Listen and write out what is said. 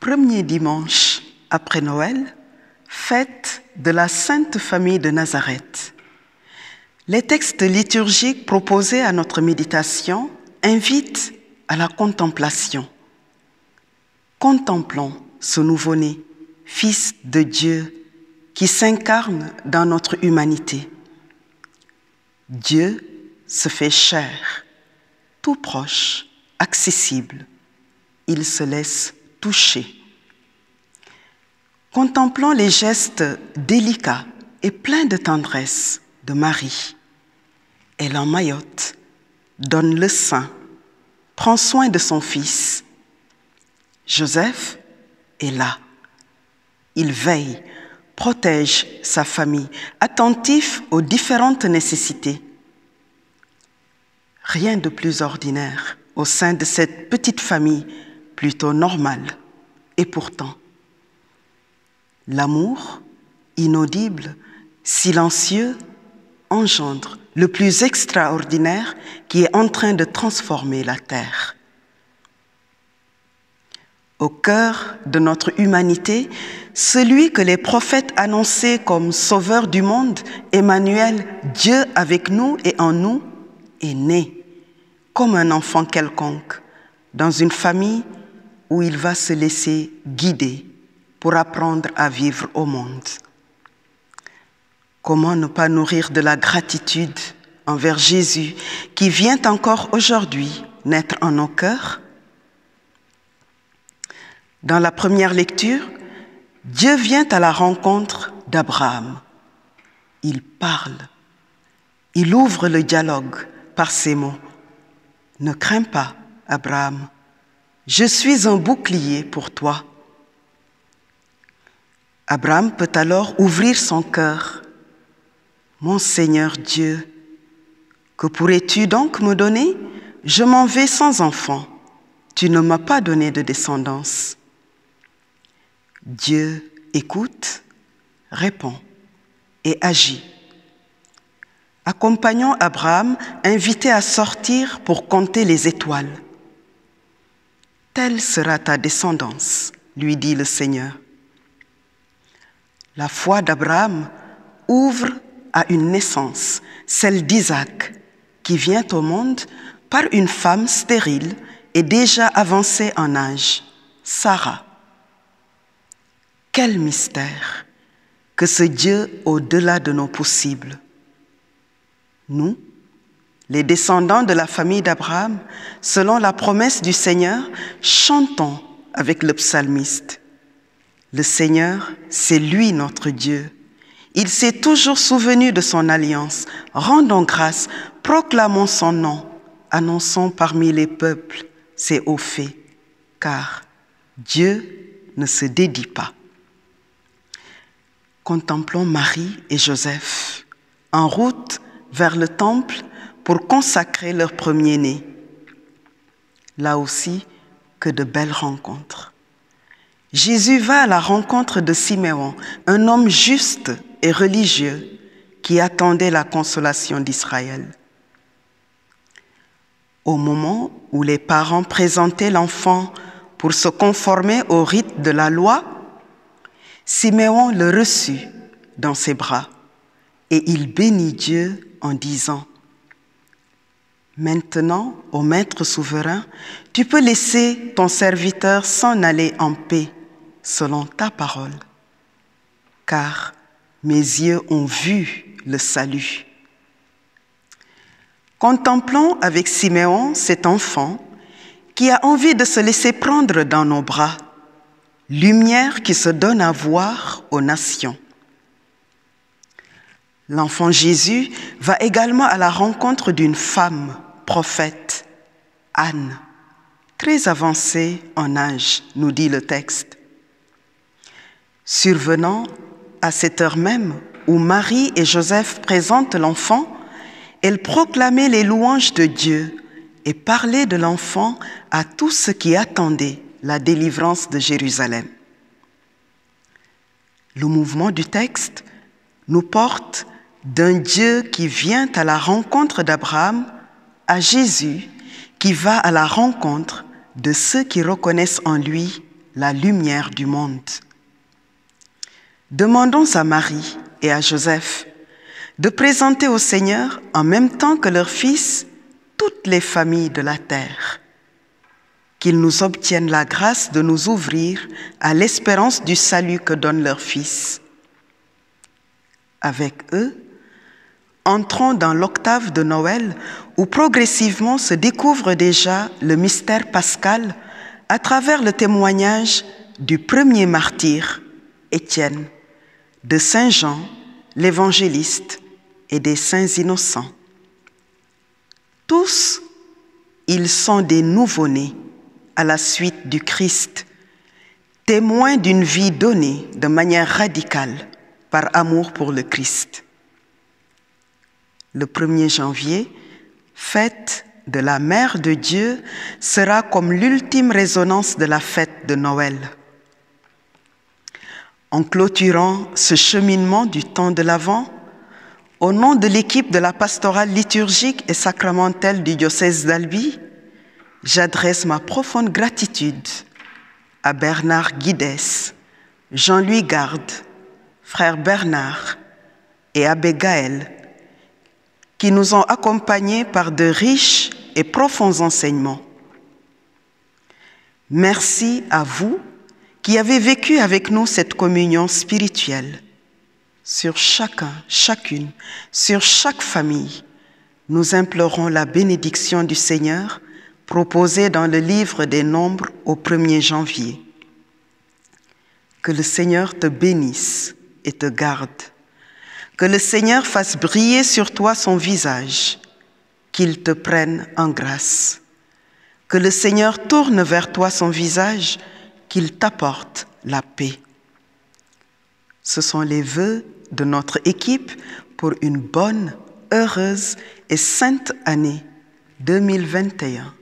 Premier dimanche après Noël, fête de la Sainte Famille de Nazareth. Les textes liturgiques proposés à notre méditation invitent à la contemplation. Contemplons ce nouveau-né, Fils de Dieu qui s'incarne dans notre humanité. Dieu se fait cher, tout proche, accessible. Il se laisse toucher. Contemplant les gestes délicats et pleins de tendresse de Marie. Elle mayotte donne le sein, prend soin de son fils. Joseph est là. Il veille protège sa famille, attentif aux différentes nécessités. Rien de plus ordinaire au sein de cette petite famille plutôt normale. Et pourtant, l'amour, inaudible, silencieux, engendre le plus extraordinaire qui est en train de transformer la Terre au cœur de notre humanité, celui que les prophètes annonçaient comme sauveur du monde, Emmanuel, Dieu avec nous et en nous, est né, comme un enfant quelconque, dans une famille où il va se laisser guider pour apprendre à vivre au monde. Comment ne pas nourrir de la gratitude envers Jésus qui vient encore aujourd'hui naître en nos cœurs dans la première lecture, Dieu vient à la rencontre d'Abraham. Il parle. Il ouvre le dialogue par ces mots. Ne crains pas, Abraham. Je suis un bouclier pour toi. Abraham peut alors ouvrir son cœur. Mon Seigneur Dieu, que pourrais-tu donc me donner Je m'en vais sans enfant. Tu ne m'as pas donné de descendance. Dieu écoute, répond et agit. Accompagnons Abraham, invité à sortir pour compter les étoiles. Telle sera ta descendance, lui dit le Seigneur. La foi d'Abraham ouvre à une naissance, celle d'Isaac, qui vient au monde par une femme stérile et déjà avancée en âge, Sarah. Quel mystère que ce Dieu au-delà de nos possibles. Nous, les descendants de la famille d'Abraham, selon la promesse du Seigneur, chantons avec le psalmiste. Le Seigneur, c'est lui notre Dieu. Il s'est toujours souvenu de son alliance. Rendons grâce, proclamons son nom, annonçons parmi les peuples ses hauts faits, car Dieu ne se dédie pas contemplons Marie et Joseph en route vers le temple pour consacrer leur premier-né. Là aussi, que de belles rencontres. Jésus va à la rencontre de Siméon, un homme juste et religieux qui attendait la consolation d'Israël. Au moment où les parents présentaient l'enfant pour se conformer au rite de la loi, Siméon le reçut dans ses bras et il bénit Dieu en disant, Maintenant, ô Maître souverain, tu peux laisser ton serviteur s'en aller en paix selon ta parole, car mes yeux ont vu le salut. Contemplons avec Siméon cet enfant qui a envie de se laisser prendre dans nos bras lumière qui se donne à voir aux nations. L'enfant Jésus va également à la rencontre d'une femme prophète, Anne, très avancée en âge, nous dit le texte. Survenant à cette heure même où Marie et Joseph présentent l'enfant, elle proclamait les louanges de Dieu et parlait de l'enfant à tous ceux qui attendaient la délivrance de Jérusalem. Le mouvement du texte nous porte d'un Dieu qui vient à la rencontre d'Abraham à Jésus qui va à la rencontre de ceux qui reconnaissent en lui la lumière du monde. Demandons à Marie et à Joseph de présenter au Seigneur, en même temps que leur fils, toutes les familles de la terre qu'ils nous obtiennent la grâce de nous ouvrir à l'espérance du salut que donne leur Fils. Avec eux, entrons dans l'octave de Noël où progressivement se découvre déjà le mystère pascal à travers le témoignage du premier martyr, Étienne, de Saint Jean, l'évangéliste, et des saints innocents. Tous, ils sont des nouveaux nés à la suite du Christ, témoin d'une vie donnée de manière radicale par amour pour le Christ. Le 1er janvier, fête de la Mère de Dieu sera comme l'ultime résonance de la fête de Noël. En clôturant ce cheminement du temps de l'Avent, au nom de l'équipe de la pastorale liturgique et sacramentelle du diocèse d'Albi, j'adresse ma profonde gratitude à Bernard Guides, Jean-Louis Garde, frère Bernard et Abbé Gaël, qui nous ont accompagnés par de riches et profonds enseignements. Merci à vous qui avez vécu avec nous cette communion spirituelle. Sur chacun, chacune, sur chaque famille, nous implorons la bénédiction du Seigneur proposé dans le livre des Nombres au 1er janvier. Que le Seigneur te bénisse et te garde. Que le Seigneur fasse briller sur toi son visage, qu'il te prenne en grâce. Que le Seigneur tourne vers toi son visage, qu'il t'apporte la paix. Ce sont les vœux de notre équipe pour une bonne, heureuse et sainte année 2021.